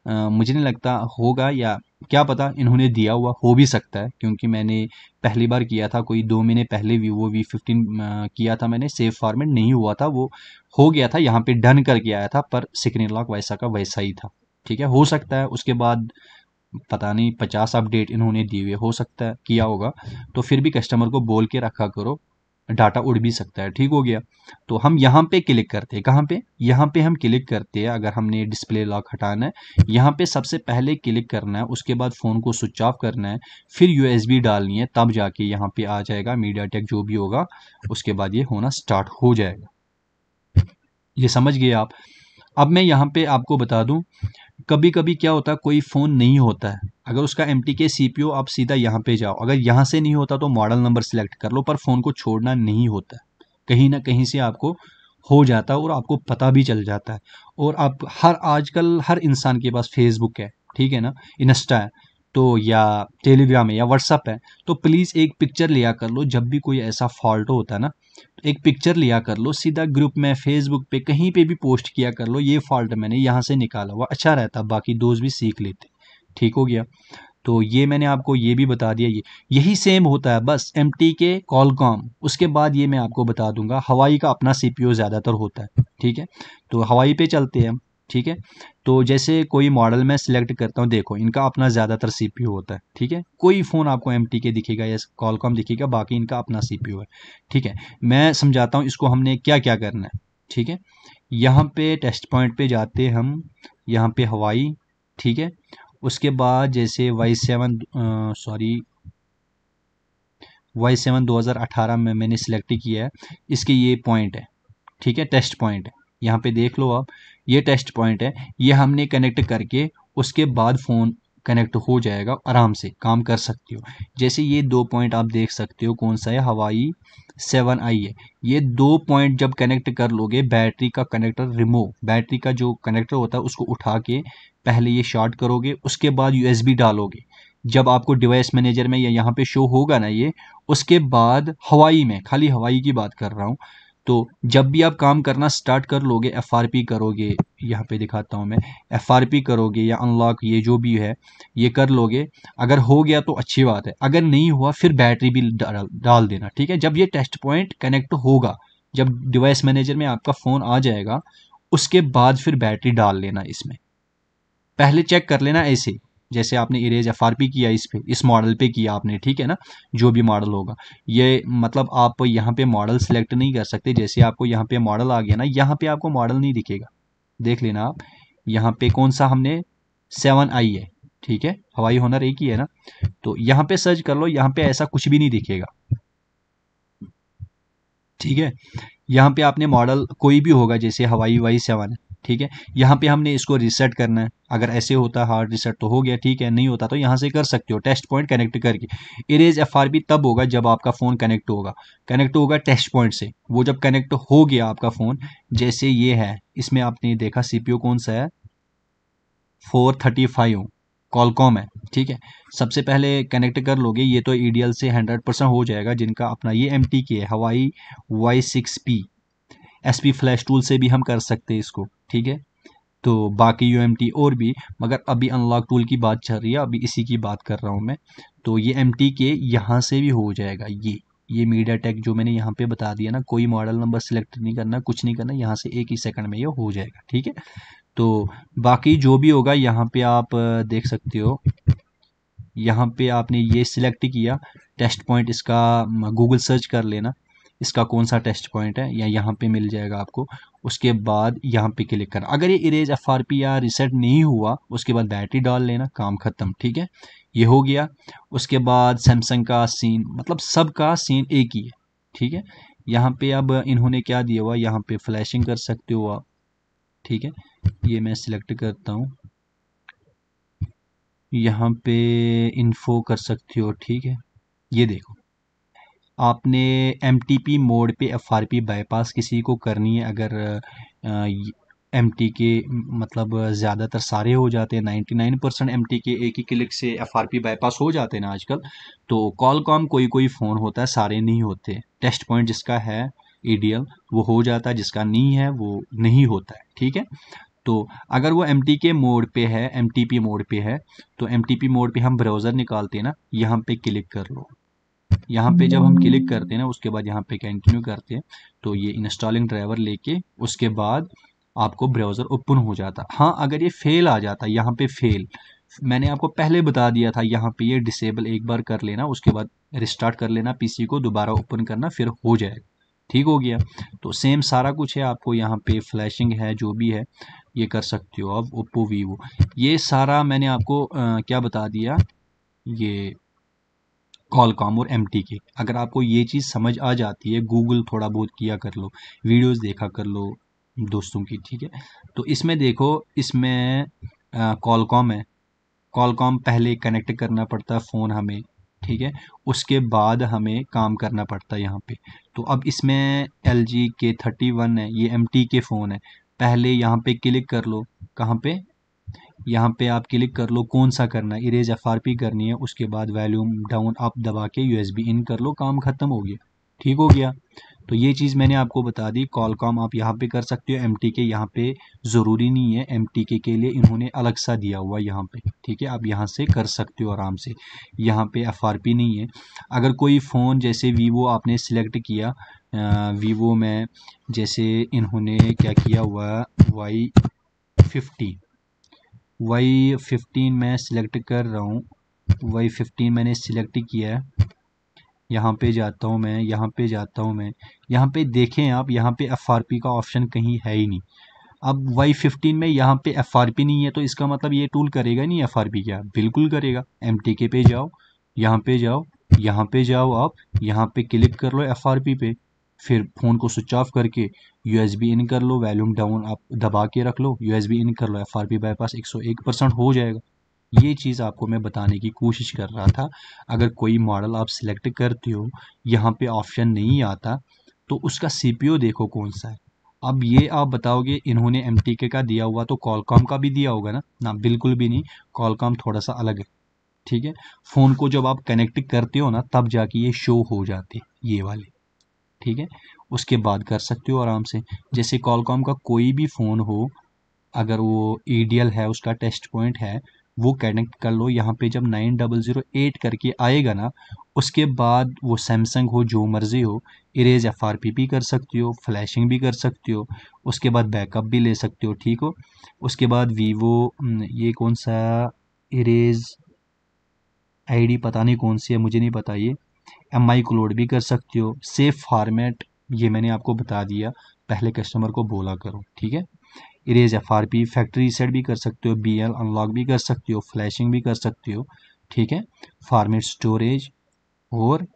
मुझे नहीं लगता होगा या क्या पता इन्होंने दिया हुआ हो भी सकता है क्योंकि मैंने पहली बार किया था कोई दो महीने पहले वीवो वी फिफ्टीन किया था मैंने सेफ फॉर्मेट नहीं हुआ था वो हो गया था यहाँ पे डन करके आया था पर स्क्रीन लॉक वैसा का वैसा ही था ठीक है हो सकता है उसके बाद पता नहीं पचास अपडेट इन्होंने दिए हुए हो सकता है किया होगा तो फिर भी कस्टमर को बोल के रखा करो डाटा उड़ भी सकता है ठीक हो गया तो हम यहाँ पे क्लिक करते हैं कहाँ पे यहाँ पे हम क्लिक करते हैं अगर हमने डिस्प्ले लॉक हटाना है यहाँ पे सबसे पहले क्लिक करना है उसके बाद फ़ोन को स्विच ऑफ करना है फिर यूएसबी डालनी है तब जाके यहाँ पे आ जाएगा मीडिया टेक जो भी होगा उसके बाद ये होना स्टार्ट हो जाएगा ये समझ गए आप अब मैं यहाँ पे आपको बता दूँ कभी कभी क्या होता है कोई फ़ोन नहीं होता है अगर उसका M T K C P ओ आप सीधा यहाँ पे जाओ अगर यहाँ से नहीं होता तो मॉडल नंबर सेलेक्ट कर लो पर फ़ोन को छोड़ना नहीं होता कहीं ना कहीं से आपको हो जाता है और आपको पता भी चल जाता है और आप हर आजकल हर इंसान के पास फेसबुक है ठीक है ना इंस्टा है तो या टेलीग्राम है या व्हाट्सअप है तो प्लीज़ एक पिक्चर लिया कर लो जब भी कोई ऐसा फॉल्ट होता है ना एक पिक्चर लिया कर लो सीधा ग्रुप में फेसबुक पे कहीं पे भी पोस्ट किया कर लो ये फॉल्ट मैंने यहाँ से निकाला हुआ अच्छा रहता बाकी दोस्त भी सीख लेते ठीक हो गया तो ये मैंने आपको ये भी बता दिया ये यही सेम होता है बस एम टी के कॉलकॉम उसके बाद ये मैं आपको बता दूंगा हवाई का अपना सी पी ओ ज़्यादातर होता है ठीक है तो हवाई पे चलते हैं ठीक है तो जैसे कोई मॉडल मैं सिलेक्ट करता हूँ देखो इनका अपना ज़्यादातर सी होता है ठीक है कोई फ़ोन आपको एम के दिखेगा या कॉलकॉम दिखेगा बाकी इनका अपना सी है ठीक है मैं समझाता हूँ इसको हमने क्या क्या करना है ठीक है यहाँ पे टेस्ट पॉइंट पे जाते हम यहाँ पे हवाई ठीक है उसके बाद जैसे Y seven sorry Y seven दो हज़ार अठारह में मैंने सिलेक्ट किया है इसके ये पॉइंट है ठीक है टेस्ट पॉइंट है यहाँ पे देख लो आप ये टेस्ट पॉइंट है ये हमने कनेक्ट करके उसके बाद फ़ोन कनेक्ट हो जाएगा आराम से काम कर सकते हो जैसे ये दो पॉइंट आप देख सकते हो कौन सा है हवाई सेवन आई है ये दो पॉइंट जब कनेक्ट कर लोगे बैटरी का कनेक्टर रिमूव बैटरी का जो कनेक्टर होता है उसको उठा के पहले ये शॉर्ट करोगे उसके बाद यूएसबी डालोगे जब आपको डिवाइस मैनेजर में या यहाँ पे शो होगा ना ये उसके बाद हवाई में खाली हवाई की बात कर रहा हूँ तो जब भी आप काम करना स्टार्ट कर लोगे एफ आर पी करोगे यहाँ पे दिखाता हूँ मैं एफ आर पी करोगे या अनलॉक ये जो भी है ये कर लोगे अगर हो गया तो अच्छी बात है अगर नहीं हुआ फिर बैटरी भी डाल डाल देना ठीक है जब ये टेस्ट पॉइंट कनेक्ट होगा जब डिवाइस मैनेजर में आपका फ़ोन आ जाएगा उसके बाद फिर बैटरी डाल लेना इसमें पहले चेक कर लेना ऐसे जैसे आपने इरेज एफ आर पी किया इस पे इस मॉडल पे किया आपने ठीक है ना जो भी मॉडल होगा ये मतलब आप यहाँ पे मॉडल सेलेक्ट नहीं कर सकते जैसे आपको यहाँ पे मॉडल आ गया ना यहाँ पे आपको मॉडल नहीं दिखेगा देख लेना आप यहाँ पे कौन सा हमने सेवन आई है ठीक है हवाई होनर एक ही है ना तो यहाँ पे सर्च कर लो यहाँ पे ऐसा कुछ भी नहीं दिखेगा ठीक है यहाँ पे आपने मॉडल कोई भी होगा जैसे हवाई वाई सेवन है ठीक है यहाँ पे हमने इसको रिसेट करना है अगर ऐसे होता हार्ड रिसेट तो हो गया ठीक है नहीं होता तो यहाँ से कर सकते हो टेस्ट पॉइंट कनेक्ट करके इरेज एफ तब होगा जब आपका फ़ोन कनेक्ट होगा कनेक्ट होगा टेस्ट पॉइंट से वो जब कनेक्ट हो गया आपका फ़ोन जैसे ये है इसमें आपने देखा सी कौन सा है फोर थर्टी फाइव कॉलकॉम है ठीक है सबसे पहले कनेक्ट कर लोगे ये तो ई e से हंड्रेड परसेंट हो जाएगा जिनका अपना ये M T K Huawei Y six P S P flash tool से भी हम कर सकते हैं इसको ठीक है तो बाकी यू और भी मगर अभी अनलॉक टूल की बात चल रही है अभी इसी की बात कर रहा हूँ मैं तो ये एम के यहाँ से भी हो जाएगा ये ये मीडिया टेक जो मैंने यहाँ पे बता दिया ना कोई मॉडल नंबर सिलेक्ट नहीं करना कुछ नहीं करना यहाँ से एक ही सेकंड में ये हो जाएगा ठीक है तो बाकी जो भी होगा यहाँ पे आप देख सकते हो यहाँ पे आपने ये सिलेक्ट किया टेस्ट पॉइंट इसका गूगल सर्च कर लेना इसका कौन सा टेस्ट पॉइंट है या यहाँ पे मिल जाएगा आपको उसके बाद यहाँ पे क्लिक करना अगर ये इरेज एफ आर पी या रिसेट नहीं हुआ उसके बाद बैटरी डाल लेना काम ख़त्म ठीक है ये हो गया उसके बाद सैमसंग का सीन मतलब सब का सीन एक ही है ठीक है यहाँ पे अब इन्होंने क्या दिया हुआ यहाँ पे फ्लैशिंग कर सकते हो आप ठीक है ये मैं सिलेक्ट करता हूँ यहाँ पे इन्फो कर सकते हो ठीक है ये देखो आपने एम मोड पे एफ बाईपास किसी को करनी है अगर एम के मतलब ज़्यादातर सारे हो जाते हैं 99 परसेंट एम के एक ही क्लिक से एफ बाईपास हो जाते हैं ना आजकल तो कॉल कॉम कोई कोई फ़ोन होता है सारे नहीं होते टेस्ट पॉइंट जिसका है ई e वो हो जाता है जिसका नहीं है वो नहीं होता है ठीक है तो अगर वो एम के मोड पे है एम मोड पे है तो एम मोड पे हम ब्राउज़र निकालते हैं ना यहाँ पे क्लिक कर लो यहाँ पे जब हम क्लिक करते हैं ना उसके बाद यहाँ पे कंटिन्यू करते हैं तो ये इंस्टॉलिंग ड्राइवर लेके उसके बाद आपको ब्राउज़र ओपन हो जाता हाँ अगर ये फेल आ जाता यहाँ पे फेल मैंने आपको पहले बता दिया था यहाँ पे ये डिसेबल एक बार कर लेना उसके बाद रिस्टार्ट कर लेना पी को दोबारा ओपन करना फिर हो जाएगा ठीक हो गया तो सेम सारा कुछ है आपको यहाँ पे फ्लैशिंग है जो भी है ये कर सकते हो आप ओप्पो वीवो ये सारा मैंने आपको आ, क्या बता दिया ये कॉलकॉम और एम के अगर आपको ये चीज़ समझ आ जाती है गूगल थोड़ा बहुत किया कर लो वीडियोस देखा कर लो दोस्तों की ठीक है तो इसमें देखो इसमें कॉलकॉम है कॉलकॉम पहले कनेक्ट करना पड़ता है फ़ोन हमें ठीक है उसके बाद हमें काम करना पड़ता है यहाँ पे तो अब इसमें एल जी के थर्टी वन है ये एम टी के फ़ोन है पहले यहाँ पे क्लिक कर लो कहाँ पे यहाँ पे आप क्लिक कर लो कौन सा करना है इरेज एफ करनी है उसके बाद वैल्यूम डाउन अप दबा के यू इन कर लो काम ख़त्म हो गया ठीक हो गया तो ये चीज़ मैंने आपको बता दी कॉल कॉम आप यहाँ पे कर सकते हो एम टी के यहाँ पे ज़रूरी नहीं है एम टी के के लिए इन्होंने अलग सा दिया हुआ यहाँ पे ठीक है आप यहाँ से कर सकते हो आराम से यहाँ पे एफ आर पी नहीं है अगर कोई फ़ोन जैसे वीवो आपने सिलेक्ट किया आ, वीवो में जैसे इन्होंने क्या किया हुआ वाई फिफ्टी वाई फिफ्टीन मैं सिलेक्ट कर रहा हूँ वाई फिफ्टीन मैंने सिलेक्ट किया है यहाँ पे जाता हूँ मैं यहाँ पे जाता हूँ मैं यहाँ पे देखें आप यहाँ पे एफ आर पी का ऑप्शन कहीं है ही नहीं अब वाई फिफ्टीन में यहाँ पे एफ आर पी नहीं है तो इसका मतलब ये टूल करेगा नहीं एफ आर पी क्या बिल्कुल करेगा एम टी के पे जाओ यहाँ पे जाओ यहाँ पे जाओ आप यहाँ पे क्लिक कर लो एफ आर पी पे फिर फ़ोन को स्विच ऑफ करके यू इन कर लो वैल्यूम डाउन आप दबा के रख लो यू इन कर लो एफ आर पी बाईपास एक सौ एक परसेंट हो जाएगा ये चीज़ आपको मैं बताने की कोशिश कर रहा था अगर कोई मॉडल आप सिलेक्ट करते हो यहाँ पे ऑप्शन नहीं आता तो उसका ओ देखो कौन सा है अब ये आप बताओगे इन्होंने एम का दिया हुआ तो कॉलकॉम का भी दिया होगा ना ना बिल्कुल भी नहीं कॉलकॉम थोड़ा सा अलग है ठीक है फ़ोन को जब आप कनेक्ट करते हो ना तब जाके ये शो हो जाते ये वाले ठीक है उसके बाद कर सकते हो आराम से जैसे कॉलकॉम का कोई भी फ़ोन हो अगर वो ई है उसका टेस्ट पॉइंट है वो कनेक्ट कर लो यहाँ पे जब नाइन डबल ज़ीरो एट करके आएगा ना उसके बाद वो सैमसंग हो जो मर्ज़ी हो इरेज एफ आर पी भी कर सकते हो फ्लैशिंग भी कर सकते हो उसके बाद बैकअप भी ले सकते हो ठीक हो उसके बाद वीवो हम्म, ये कौन सा इरेज आईडी पता नहीं कौन सी है मुझे नहीं पता ये एम आई को लोड भी कर सकते हो सेफ फार्मेट ये मैंने आपको बता दिया पहले कस्टमर को बोला करो ठीक है erase F R P factory set भी कर सकते हो बी एल अनलॉक भी कर सकते हो फ्लैशिंग भी कर सकते हो ठीक है फार्मेट स्टोरेज और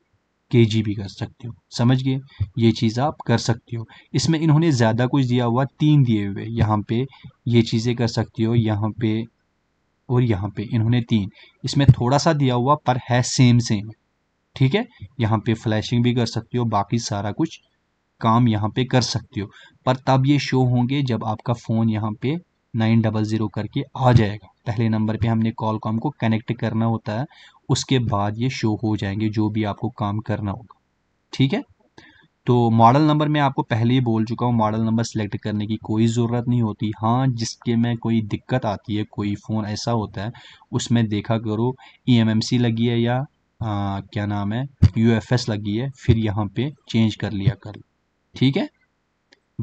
के जी भी कर सकते हो समझ गए ये चीज़ आप कर सकते हो इसमें इन्होंने ज़्यादा कुछ दिया हुआ तीन दिए हुए यहाँ पे ये चीज़ें कर सकते हो यहाँ पे और यहाँ पे इन्होंने तीन इसमें थोड़ा सा दिया हुआ पर है सेम सेम ठीक है यहाँ पे फ्लैशिंग भी कर सकते हो बाकी सारा कुछ काम यहाँ पे कर सकते हो पर तब ये शो होंगे जब आपका फ़ोन यहाँ पे नाइन डबल ज़ीरो करके आ जाएगा पहले नंबर पे हमने कॉल कॉम को कनेक्ट करना होता है उसके बाद ये शो हो जाएंगे जो भी आपको काम करना होगा ठीक है तो मॉडल नंबर मैं आपको पहले ही बोल चुका हूँ मॉडल नंबर सेलेक्ट करने की कोई ज़रूरत नहीं होती हाँ जिसके में कोई दिक्कत आती है कोई फ़ोन ऐसा होता है उसमें देखा करो ई e लगी है या आ, क्या नाम है एस लगी है फिर यहाँ पे चेंज कर लिया कर ठीक है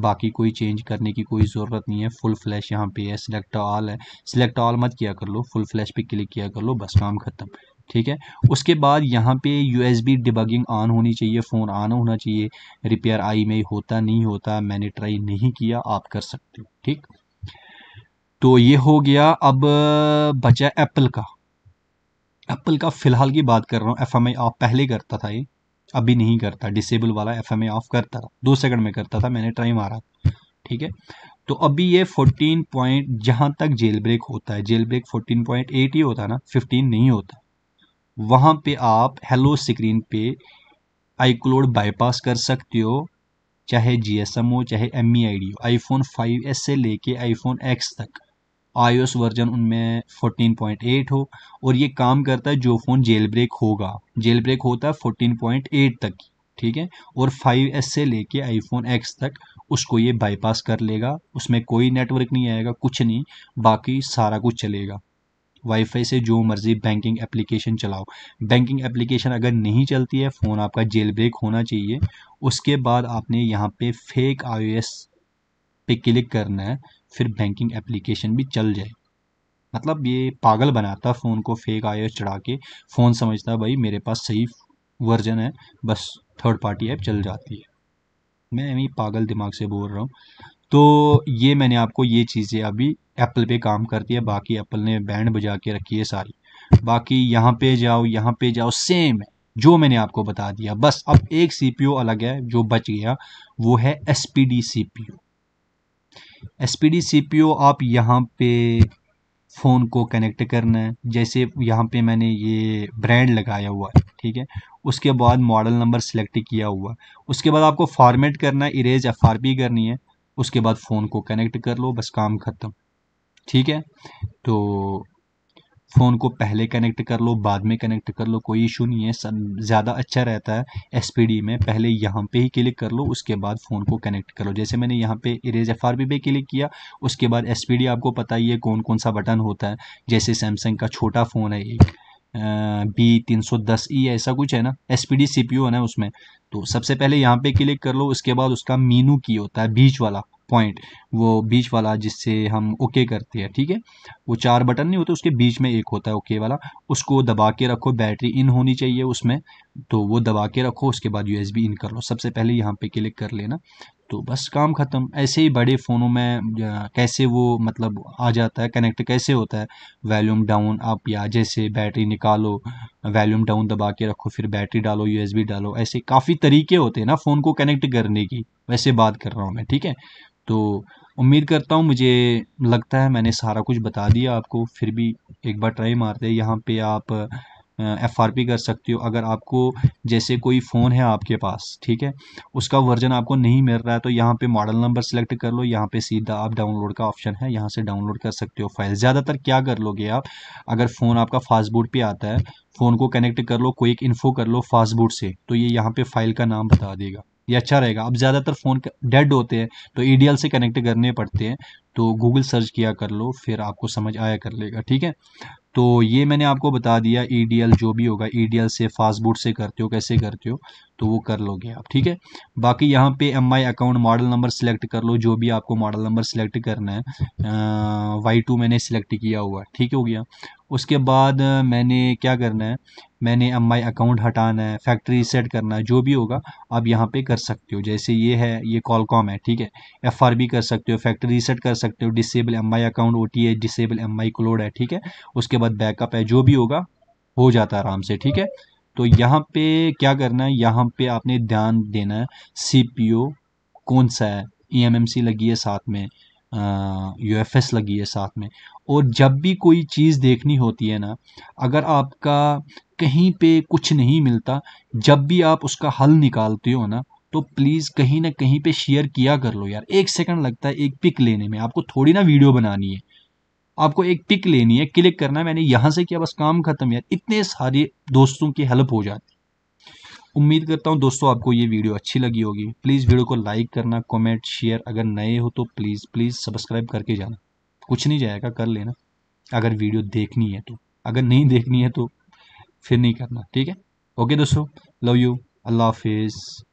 बाकी कोई चेंज करने की कोई ज़रूरत नहीं है फुल फ्लैश यहाँ पे है सिलेक्ट ऑल है सिलेक्ट ऑल मत किया कर लो फुल फ्लैश पे क्लिक किया कर लो बस काम ख़त्म ठीक है उसके बाद यहाँ पे U S B debugging on होनी चाहिए फ़ोन ऑन होना चाहिए रिपेयर आई में होता नहीं होता मैंने ट्राई नहीं किया आप कर सकते हो ठीक तो ये हो गया अब बचा एप्पल का एप्पल का फ़िलहाल की बात कर रहा हूँ एफ एम आई ऑफ पहले करता था ये अभी नहीं करता डिसेबल वाला एफ एम आई ऑफ करता था दो सेकंड में करता था मैंने ट्राई मारा ठीक है तो अभी ये फोर्टीन पॉइंट जहाँ तक जेल ब्रेक होता है jailbreak fourteen point eight ही होता है ना फिफ्टीन नहीं होता वहाँ पे आप हेलो स्क्रीन पे आई क्लोड बाईपास कर सकते हो चाहे एम हो चाहे एम ई आई डी हो आई फ़ोन फाइव एस से लेके आई फोन एक्स तक आई वर्जन उनमें 14.8 हो और ये काम करता है जो फ़ोन जेल ब्रेक होगा जेल ब्रेक होता है 14.8 तक ठीक है और 5S से लेके आईफोन X तक उसको ये बाईपास कर लेगा उसमें कोई नेटवर्क नहीं आएगा कुछ नहीं बाकी सारा कुछ चलेगा वाईफाई से जो मर्ज़ी बैंकिंग एप्लीकेशन चलाओ बैंकिंग एप्लीकेशन अगर नहीं चलती है फ़ोन आपका जेल ब्रेक होना चाहिए उसके बाद आपने यहाँ पे फेक आईओएस पे क्लिक करना है फिर बैंकिंग एप्लीकेशन भी चल जाए मतलब ये पागल बनाता फ़ोन को फेक आई चढ़ा के फ़ोन समझता भाई मेरे पास सही वर्जन है बस थर्ड पार्टी ऐप चल जाती है मैं अभी पागल दिमाग से बोल रहा हूँ तो ये मैंने आपको ये चीज़ें अभी एप्पल पे काम करती है बाकी एप्पल ने बैंड बजा के रखी है सारी बाकी यहाँ पे जाओ यहाँ पे जाओ सेम है जो मैंने आपको बता दिया बस अब एक सीपीयू अलग है जो बच गया वो है S P D C P U S P आप यहाँ पे फ़ोन को कनेक्ट करना है जैसे यहाँ पे मैंने ये ब्रांड लगाया हुआ है ठीक है उसके बाद मॉडल नंबर सेलेक्ट किया हुआ उसके बाद आपको फॉर्मेट करना है इरेज एफ करनी है उसके बाद फ़ोन को कनेक्ट कर लो बस काम ख़त्म ठीक है तो फ़ोन को पहले कनेक्ट कर लो बाद में कनेक्ट कर लो कोई इशू नहीं है सब ज़्यादा अच्छा रहता है एस में पहले यहाँ पे ही क्लिक कर लो उसके बाद फ़ोन को कनेक्ट कर लो जैसे मैंने यहाँ पे इरेज एफ आर पे क्लिक किया उसके बाद एस आपको पता ही है कौन कौन सा बटन होता है जैसे सैमसंग का छोटा फ़ोन है एक बी तीन सौ दस ई e ऐसा कुछ है ना S P D C P U है ना उसमें तो सबसे पहले यहाँ पे क्लिक कर लो उसके बाद उसका मीनू की होता है बीच वाला पॉइंट वो बीच वाला जिससे हम ओके okay करते हैं ठीक है वो चार बटन नहीं होते उसके बीच में एक होता है ओके okay वाला उसको दबा के रखो बैटरी इन होनी चाहिए उसमें तो वो दबा के रखो उसके बाद यू इन कर लो सबसे पहले यहाँ पे क्लिक कर लेना तो बस काम ख़त्म ऐसे ही बड़े फ़ोनों में कैसे वो मतलब आ जाता है कनेक्ट कैसे होता है वैल्यूम डाउन आप या जैसे बैटरी निकालो वैल्यूम डाउन दबा के रखो फिर बैटरी डालो यूएसबी डालो ऐसे काफ़ी तरीके होते हैं ना फ़ोन को कनेक्ट करने की वैसे बात कर रहा हूँ मैं ठीक है तो उम्मीद करता हूँ मुझे लगता है मैंने सारा कुछ बता दिया आपको फिर भी एक बार ट्राई मारते हैं यहाँ पे आप एफ़ आर पी कर सकते हो अगर आपको जैसे कोई फ़ोन है आपके पास ठीक है उसका वर्जन आपको नहीं मिल रहा है तो यहाँ पे मॉडल नंबर सेलेक्ट कर लो यहाँ पे सीधा आप डाउनलोड का ऑप्शन है यहाँ से डाउनलोड कर सकते हो फाइल ज़्यादातर क्या कर लोगे आप अगर फ़ोन आपका फास्ट बूट पे आता है फ़ोन को कनेक्ट कर लो कोई एक इन्फो कर लो फास्ट बूट से तो ये यहाँ पर फाइल का नाम बता देगा ये अच्छा रहेगा अब ज़्यादातर फ़ोन डेड होते हैं तो ई e से कनेक्ट करने पड़ते हैं तो गूगल सर्च किया कर लो फिर आपको समझ आया कर लेगा ठीक है तो ये मैंने आपको बता दिया ई e जो भी होगा ई e से फास्टबूट से करते हो कैसे करते हो तो वो कर लोगे आप ठीक है बाकी यहाँ पे M account model number select कर लो जो भी आपको मॉडल नंबर सिलेक्ट करना है वाई टू मैंने सिलेक्ट किया हुआ है ठीक हो गया उसके बाद मैंने क्या करना है मैंने एम आई अकाउंट हटाना है फैक्ट्री रीसेट करना है जो भी होगा आप यहाँ पे कर सकते हो जैसे ये है ये कॉलकॉम है ठीक है एफ आर बी कर सकते हो फैक्ट्री रीसेट कर सकते हो disable M I account O T है डिसेबल एम आई क्लोड है ठीक है उसके बाद बैकअप है जो भी होगा हो जाता है आराम से ठीक है तो यहाँ पे क्या करना है यहाँ पे आपने ध्यान देना है सी पी ओ कौन सा है ई एम एम सी लगी है साथ में यू एफ एस लगी है साथ में और जब भी कोई चीज़ देखनी होती है ना अगर आपका कहीं पे कुछ नहीं मिलता जब भी आप उसका हल निकालते हो ना तो प्लीज़ कहीं ना कहीं पे शेयर किया कर लो यार एक सेकंड लगता है एक पिक लेने में आपको थोड़ी ना वीडियो बनानी है आपको एक पिक लेनी है क्लिक करना है मैंने यहाँ से किया बस काम खत्म यार इतने सारे दोस्तों की हेल्प हो जाती उम्मीद करता हूँ दोस्तों आपको ये वीडियो अच्छी लगी होगी प्लीज़ वीडियो को लाइक करना कॉमेंट शेयर अगर नए हो तो प्लीज़ प्लीज़ सब्सक्राइब करके जाना कुछ नहीं जाएगा कर लेना अगर वीडियो देखनी है तो अगर नहीं देखनी है तो फिर नहीं करना ठीक है ओके दोस्तों लव यू अल्लाह हाफिज़